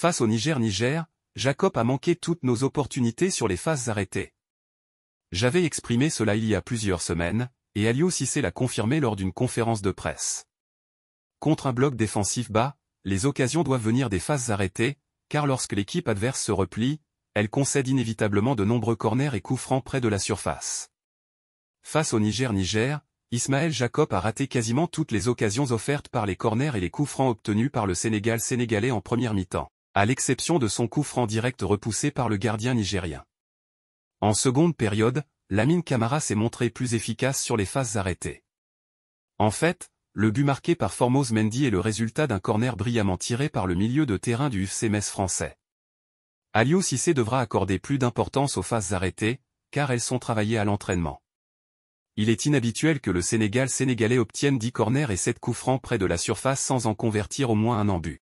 Face au Niger-Niger, Jacob a manqué toutes nos opportunités sur les phases arrêtées. J'avais exprimé cela il y a plusieurs semaines, et Alio Cissé l'a confirmé lors d'une conférence de presse. Contre un bloc défensif bas, les occasions doivent venir des phases arrêtées, car lorsque l'équipe adverse se replie, elle concède inévitablement de nombreux corners et coups francs près de la surface. Face au Niger-Niger, Ismaël Jacob a raté quasiment toutes les occasions offertes par les corners et les coups francs obtenus par le Sénégal sénégalais en première mi-temps à l'exception de son coup franc direct repoussé par le gardien nigérien. En seconde période, la mine Camara s'est montré plus efficace sur les phases arrêtées. En fait, le but marqué par Formos Mendy est le résultat d'un corner brillamment tiré par le milieu de terrain du FC Metz français. Alio Cissé devra accorder plus d'importance aux phases arrêtées, car elles sont travaillées à l'entraînement. Il est inhabituel que le Sénégal sénégalais obtienne 10 corners et 7 coups francs près de la surface sans en convertir au moins un en but.